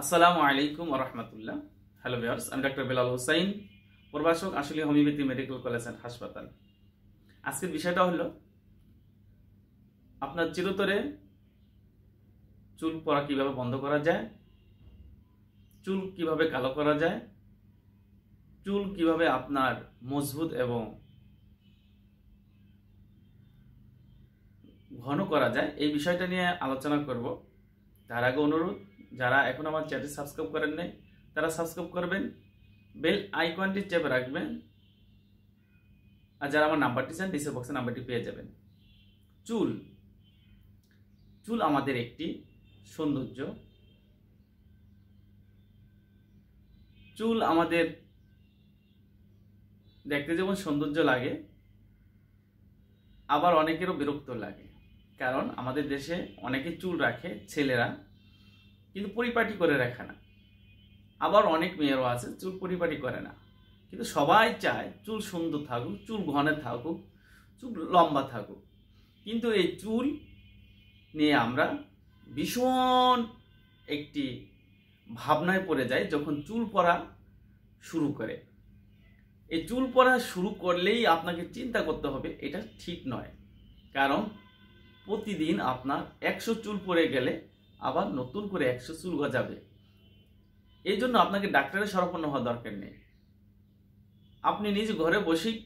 আসসালামু আলাইকুম রহমতুল্লাহ হ্যালো ভিয়ার্স আমি ডক্টর বেলাল হোসাইন প্রভাষক আসলে হোমিওপ্যাথি মেডিকেল কলেজ অ্যান্ড হাসপাতাল আজকের বিষয়টা হলো আপনার চিরতরে চুল পড়া কিভাবে বন্ধ করা যায় চুল কিভাবে কালো করা যায় চুল কিভাবে আপনার মজবুত এবং ঘন করা যায় এই বিষয়টা নিয়ে আলোচনা করব তার আগে অনুরোধ যারা এখন আমার চ্যানেল সাবস্ক্রাইব করেন নাই তারা সাবস্ক্রাইব করবেন বেল আইকনটি চেপে রাখবেন আর যারা আমার নাম্বারটি চান ডিসের বক্সে নাম্বারটি পেয়ে যাবেন চুল চুল আমাদের একটি সৌন্দর্য চুল আমাদের দেখতে যেমন সৌন্দর্য লাগে আবার অনেকেরও বিরক্ত লাগে কারণ আমাদের দেশে অনেকে চুল রাখে ছেলেরা কিন্তু পরিপাটি করে রাখে না আবার অনেক মেয়েরও আছে চুল পরিপাটি করে না কিন্তু সবাই চায় চুল সুন্দর থাকুক চুল ঘনে থাকুক চুল লম্বা থাকুক কিন্তু এই চুল নিয়ে আমরা ভীষণ একটি ভাবনায় পড়ে যাই যখন চুল পরা শুরু করে এই চুল পরা শুরু করলেই আপনাকে চিন্তা করতে হবে এটা ঠিক নয় কারণ প্রতিদিন আপনার একশো চুল পরে গেলে আবার নতুন করে একশো চুল গজাবে এই জন্য আপনাকে ডাক্তারের সরপন্ন হওয়া দরকার নেই আপনি নিজ ঘরে বসেই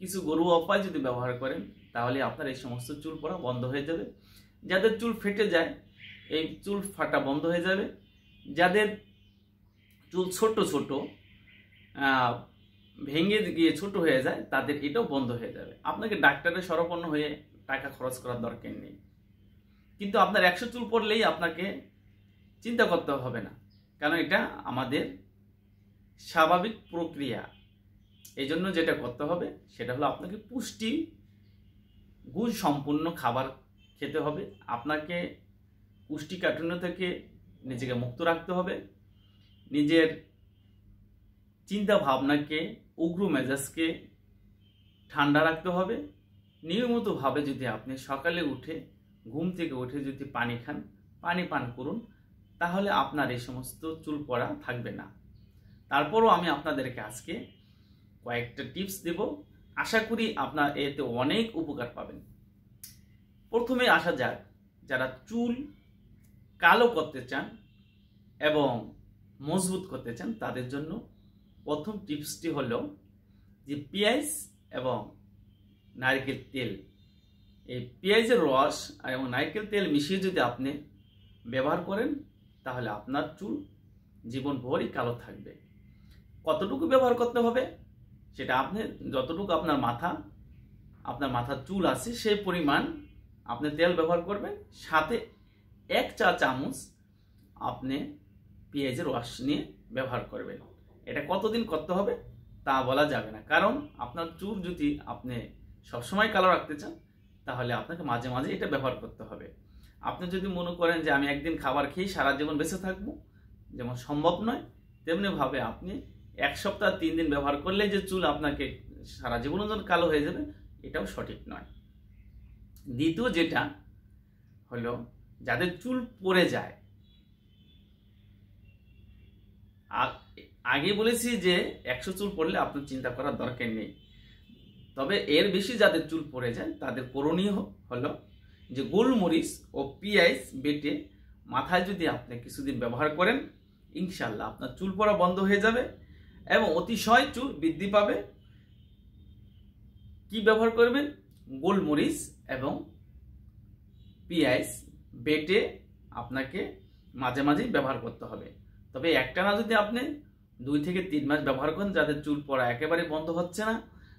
কিছু গরু অপায় যদি ব্যবহার করেন তাহলে আপনার এই সমস্ত চুল পড়া বন্ধ হয়ে যাবে যাদের চুল ফেটে যায় এই চুল ফাটা বন্ধ হয়ে যাবে যাদের চুল ছোট ছোট ভেঙে গিয়ে ছোট হয়ে যায় তাদের এটাও বন্ধ হয়ে যাবে আপনাকে ডাক্তারের সরপন্ন হয়ে টাকা খরচ করার দরকার নেই কিন্তু আপনার একশো চুল পড়লেই আপনাকে চিন্তা করতে হবে না কারণ এটা আমাদের স্বাভাবিক প্রক্রিয়া এই জন্য যেটা করতে হবে সেটা হলো আপনাকে পুষ্টি গুণ সম্পূর্ণ খাবার খেতে হবে আপনাকে পুষ্টি কাঠিন্য থেকে নিজেকে মুক্ত রাখতে হবে নিজের চিন্তা ভাবনাকে উগ্র মেজাজকে ঠান্ডা রাখতে হবে নিয়মিতভাবে যদি আপনি সকালে উঠে ঘুম থেকে উঠে যদি পানি খান পানি পান করুন তাহলে আপনার এই সমস্ত চুল পড়া থাকবে না তারপরও আমি আপনাদেরকে আজকে কয়েকটা টিপস দেব আশা করি আপনার এতে অনেক উপকার পাবেন প্রথমে আসা যাক যারা চুল কালো করতে চান এবং মজবুত করতে চান তাদের জন্য প্রথম টিপসটি হলো যে পেঁয়াজ এবং নারকেল তেল এই পেঁয়াজের রস এবং নারকেল তেল মিশিয়ে যদি আপনি ব্যবহার করেন তাহলে আপনার চুল জীবনভরই কালো থাকবে কতটুকু ব্যবহার করতে হবে সেটা আপনি যতটুকু আপনার মাথা আপনার মাথার চুল আছে সেই পরিমাণ আপনি তেল ব্যবহার করবেন সাথে এক চা চামচ আপনি পেঁয়াজের রস নিয়ে ব্যবহার করবেন এটা কতদিন করতে হবে তা বলা যাবে না কারণ আপনার চুল যদি আপনি সবসময় কালো রাখতে চান তাহলে আপনাকে মাঝে মাঝে এটা ব্যবহার করতে হবে আপনি যদি মনে করেন যে আমি একদিন খাবার খেয়ে সারা জীবন বেঁচে থাকবো যেমন সম্ভব নয় তেমনিভাবে আপনি এক সপ্তাহ তিন দিন ব্যবহার করলে যে চুল আপনাকে সারা জীবন কালো হয়ে যাবে এটাও সঠিক নয় দ্বিতীয় যেটা হলো যাদের চুল পড়ে যায় আগে বলেছি যে একশো চুল পড়লে আপনার চিন্তা করার দরকার নেই তবে এর বেশি যাদের চুল পড়ে যায় তাদের করণীয় হলো যে গোলমরিচ ও পিঁয়াজ বেটে মাথায় যদি আপনি কিছুদিন ব্যবহার করেন ইনশাল্লাহ আপনার চুল পড়া বন্ধ হয়ে যাবে এবং অতিশয় চুল বৃদ্ধি পাবে কি ব্যবহার করবেন গোলমরিচ এবং পিঁয়াজ বেটে আপনাকে মাঝে মাঝেই ব্যবহার করতে হবে তবে একটানা যদি আপনি দুই থেকে তিন মাস ব্যবহার করেন যাদের চুল পড়া একেবারে বন্ধ হচ্ছে না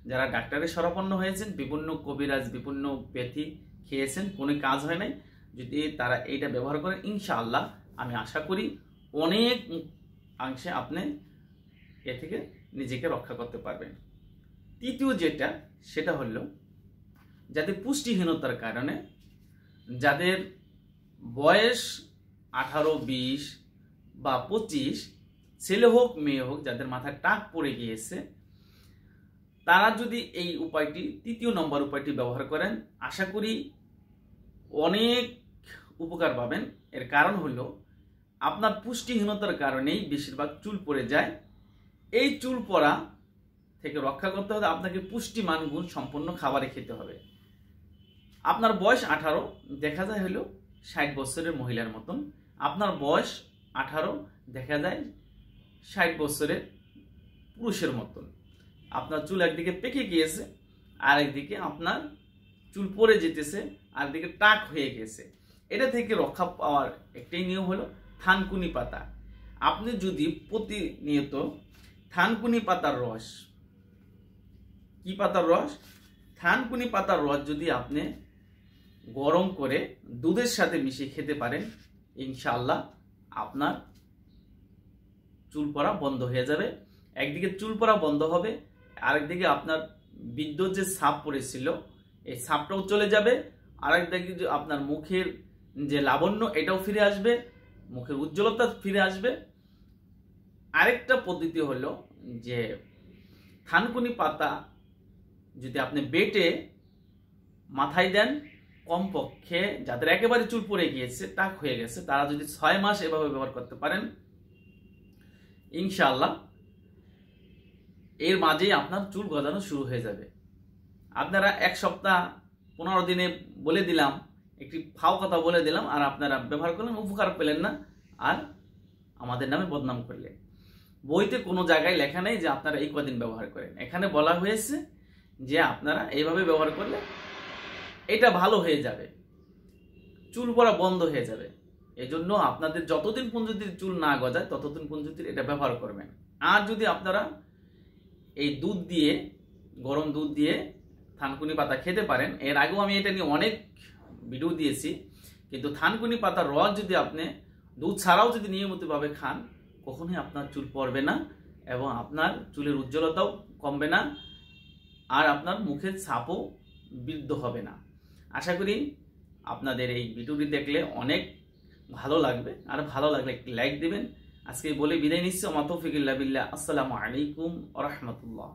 যারা ডাক্তারের সরাপন্ন হয়েছেন বিভিন্ন কবিরাজ বিভিন্ন ব্যথি খেয়েছেন কোনো কাজ হয় নাই যদি তারা এইটা ব্যবহার করে ইনশাআল্লাহ আমি আশা করি অনেক অংশে আপনি এ থেকে নিজেকে রক্ষা করতে পারবেন তৃতীয় যেটা সেটা হলো যাদের পুষ্টিহীনতার কারণে যাদের বয়স আঠারো বিশ বা পঁচিশ ছেলে হোক মেয়ে হোক যাদের মাথায় টাক পড়ে গিয়েছে তারা যদি এই উপায়টি তৃতীয় নম্বর উপায়টি ব্যবহার করেন আশা করি অনেক উপকার পাবেন এর কারণ হলো আপনার পুষ্টিহীনতার কারণেই বেশিরভাগ চুল পড়ে যায় এই চুল পড়া থেকে রক্ষা করতে হলে আপনাকে পুষ্টি গুণ সম্পন্ন খাবারে খেতে হবে আপনার বয়স আঠারো দেখা যায় হলো ষাট বছরের মহিলার মতন আপনার বয়স আঠারো দেখা যায় ষাট বছরের পুরুষের মতন আপনার চুল একদিকে পেকে গিয়েছে আরেকদিকে আপনার চুল পরে যেতেছে আরেকদিকে টাক হয়ে গেছে এটা থেকে রক্ষা পাওয়ার একটাই নিয়ম হলো থানকুনি পাতা আপনি যদি প্রতিনিয়ত থানকুনি পাতার রস কি পাতার রস থানকুনি পাতার রস যদি আপনি গরম করে দুধের সাথে মিশিয়ে খেতে পারেন ইনশাল্লাহ আপনার চুল পড়া বন্ধ হয়ে যাবে একদিকে চুল পড়া বন্ধ হবে আরেকদিকে আপনার বিদ্যুৎ যে সাপ পড়েছিল এই সাপটাও চলে যাবে আরেকদিকে আপনার মুখের যে লাবণ্য এটাও ফিরে আসবে মুখের উজ্জ্বলতা ফিরে আসবে আরেকটা পদ্ধতি হলো যে থানকুনি পাতা যদি আপনি বেটে মাথায় দেন কমপক্ষে যাদের একেবারে চুল পড়ে গিয়েছে তাক হয়ে গেছে তারা যদি ছয় মাস এভাবে ব্যবহার করতে পারেন ইনশাআল্লাহ এর মাঝেই আপনার চুল গজানো শুরু হয়ে যাবে আপনারা এক সপ্তাহ পনেরো দিনে বলে দিলাম একটি ফাও কথা বলে দিলাম আর আপনারা ব্যবহার করলেন উপকার পেলেন না আর আমাদের নামে বদনাম করলেন বইতে কোনো জায়গায় লেখা নেই যে আপনারা এই কদিন ব্যবহার করেন এখানে বলা হয়েছে যে আপনারা এইভাবে ব্যবহার করলে এটা ভালো হয়ে যাবে চুল পড়া বন্ধ হয়ে যাবে এই জন্য আপনাদের যতদিন পর্যন্ত চুল না গজায় ততদিন পর্যন্ত এটা ব্যবহার করবেন আর যদি আপনারা এই দুধ দিয়ে গরম দুধ দিয়ে থানকুনি পাতা খেতে পারেন এর আগেও আমি এটা নিয়ে অনেক ভিডিও দিয়েছি কিন্তু থানকুনি পাতার রস যদি আপনি দুধ ছাড়াও যদি নিয়মিতভাবে খান কখনোই আপনার চুল পড়বে না এবং আপনার চুলের উজ্জ্বলতাও কমবে না আর আপনার মুখের ছাপও বৃদ্ধ হবে না আশা করি আপনাদের এই ভিডিওটি দেখলে অনেক ভালো লাগবে আর ভালো লাগলে একটি লাইক দেবেন আজকে বলে বিদায় নিচ্ছি ওমা অমাতফিকুল্লাহ বিল্লাহ আসসালামু আলাইকুম রহমতুল্লাহ